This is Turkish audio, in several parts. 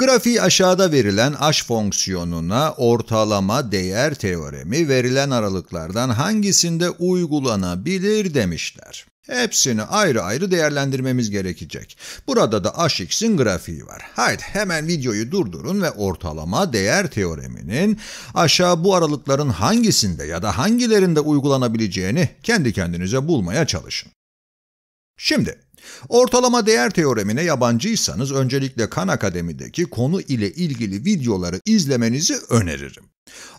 Grafiği aşağıda verilen h fonksiyonuna ortalama değer teoremi verilen aralıklardan hangisinde uygulanabilir demişler. Hepsini ayrı ayrı değerlendirmemiz gerekecek. Burada da hx'in grafiği var. Haydi hemen videoyu durdurun ve ortalama değer teoreminin aşağı bu aralıkların hangisinde ya da hangilerinde uygulanabileceğini kendi kendinize bulmaya çalışın. Şimdi Ortalama değer teoremine yabancıysanız öncelikle Khan Akademi'deki konu ile ilgili videoları izlemenizi öneririm.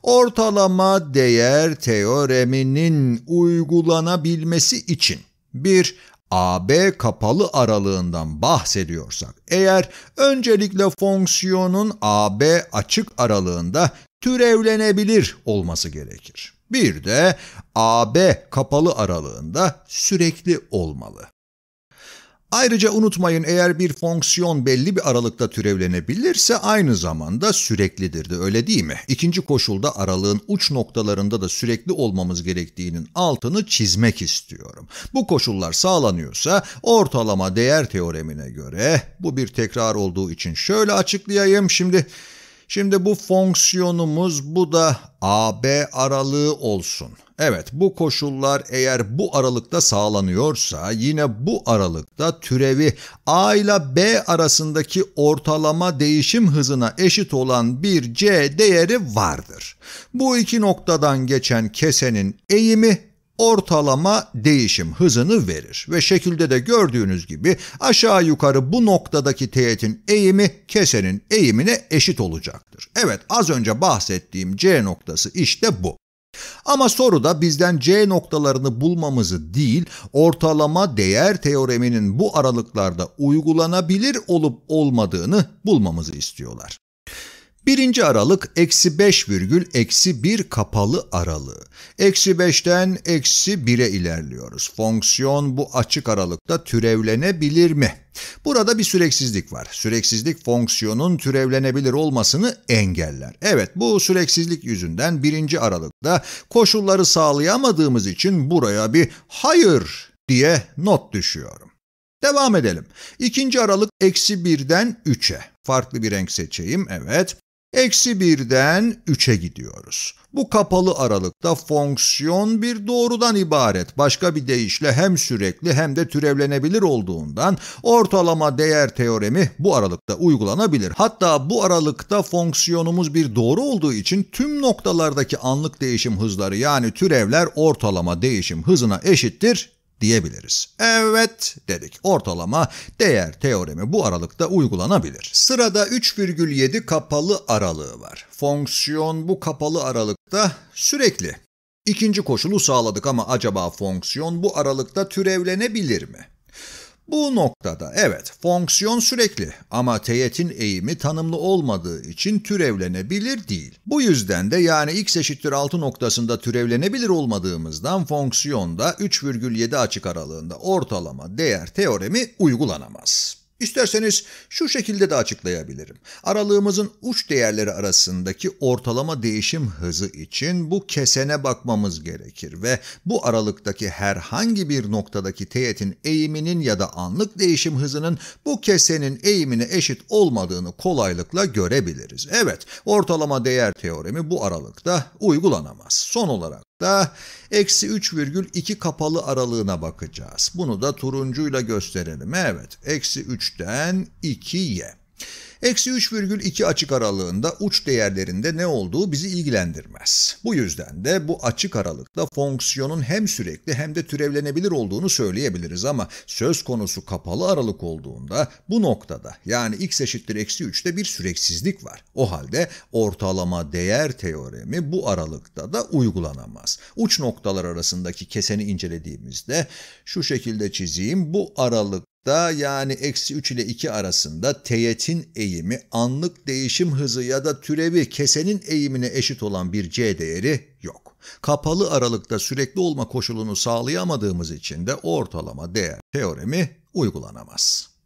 Ortalama değer teoreminin uygulanabilmesi için 1. AB kapalı aralığından bahsediyorsak, eğer öncelikle fonksiyonun AB açık aralığında türevlenebilir olması gerekir. Bir de AB kapalı aralığında sürekli olmalı. Ayrıca unutmayın eğer bir fonksiyon belli bir aralıkta türevlenebilirse aynı zamanda süreklidir de öyle değil mi? İkinci koşulda aralığın uç noktalarında da sürekli olmamız gerektiğinin altını çizmek istiyorum. Bu koşullar sağlanıyorsa ortalama değer teoremine göre bu bir tekrar olduğu için şöyle açıklayayım şimdi. Şimdi bu fonksiyonumuz bu da AB aralığı olsun. Evet bu koşullar eğer bu aralıkta sağlanıyorsa yine bu aralıkta türevi A ile B arasındaki ortalama değişim hızına eşit olan bir C değeri vardır. Bu iki noktadan geçen kesenin eğimi ortalama değişim hızını verir ve şekilde de gördüğünüz gibi aşağı yukarı bu noktadaki teğetin eğimi kesenin eğimine eşit olacaktır. Evet az önce bahsettiğim C noktası işte bu. Ama soruda bizden C noktalarını bulmamızı değil, ortalama değer teoreminin bu aralıklarda uygulanabilir olup olmadığını bulmamızı istiyorlar. Birinci aralık eksi 5 virgül eksi 1 kapalı aralığı. Eksi 5'ten eksi 1'e ilerliyoruz. Fonksiyon bu açık aralıkta türevlenebilir mi? Burada bir süreksizlik var. Süreksizlik fonksiyonun türevlenebilir olmasını engeller. Evet bu süreksizlik yüzünden birinci aralıkta koşulları sağlayamadığımız için buraya bir hayır diye not düşüyorum. Devam edelim. İkinci aralık eksi 1'den 3'e. Farklı bir renk seçeyim, evet. Eksi birden 3'e gidiyoruz. Bu kapalı aralıkta fonksiyon bir doğrudan ibaret. Başka bir deyişle hem sürekli hem de türevlenebilir olduğundan ortalama değer teoremi bu aralıkta uygulanabilir. Hatta bu aralıkta fonksiyonumuz bir doğru olduğu için tüm noktalardaki anlık değişim hızları yani türevler ortalama değişim hızına eşittir diyebiliriz. Evet dedik. Ortalama değer teoremi bu aralıkta uygulanabilir. Sırada 3,7 kapalı aralığı var. Fonksiyon bu kapalı aralıkta sürekli. İkinci koşulu sağladık ama acaba fonksiyon bu aralıkta türevlenebilir mi? Bu noktada evet fonksiyon sürekli ama teğetin eğimi tanımlı olmadığı için türevlenebilir değil. Bu yüzden de yani x eşittir 6 noktasında türevlenebilir olmadığımızdan fonksiyonda 3,7 açık aralığında ortalama değer teoremi uygulanamaz. İsterseniz şu şekilde de açıklayabilirim. Aralığımızın uç değerleri arasındaki ortalama değişim hızı için bu kesene bakmamız gerekir ve bu aralıktaki herhangi bir noktadaki teğetin eğiminin ya da anlık değişim hızının bu kesenin eğimine eşit olmadığını kolaylıkla görebiliriz. Evet, ortalama değer teoremi bu aralıkta uygulanamaz. Son olarak da eksi 3,2 kapalı aralığına bakacağız. Bunu da turuncuyla gösterelim. Evet eksi 3'ten 2 Eksi 3,2 açık aralığında uç değerlerinde ne olduğu bizi ilgilendirmez. Bu yüzden de bu açık aralıkta fonksiyonun hem sürekli hem de türevlenebilir olduğunu söyleyebiliriz ama söz konusu kapalı aralık olduğunda bu noktada yani x eşittir eksi 3'te bir süreksizlik var. O halde ortalama değer teoremi bu aralıkta da uygulanamaz. Uç noktalar arasındaki keseni incelediğimizde şu şekilde çizeyim bu aralık da yani eksi 3 ile 2 arasında teğetin eğimi anlık değişim hızı ya da türevi kesenin eğimine eşit olan bir c değeri yok. Kapalı aralıkta sürekli olma koşulunu sağlayamadığımız için de ortalama değer teoremi uygulanamaz.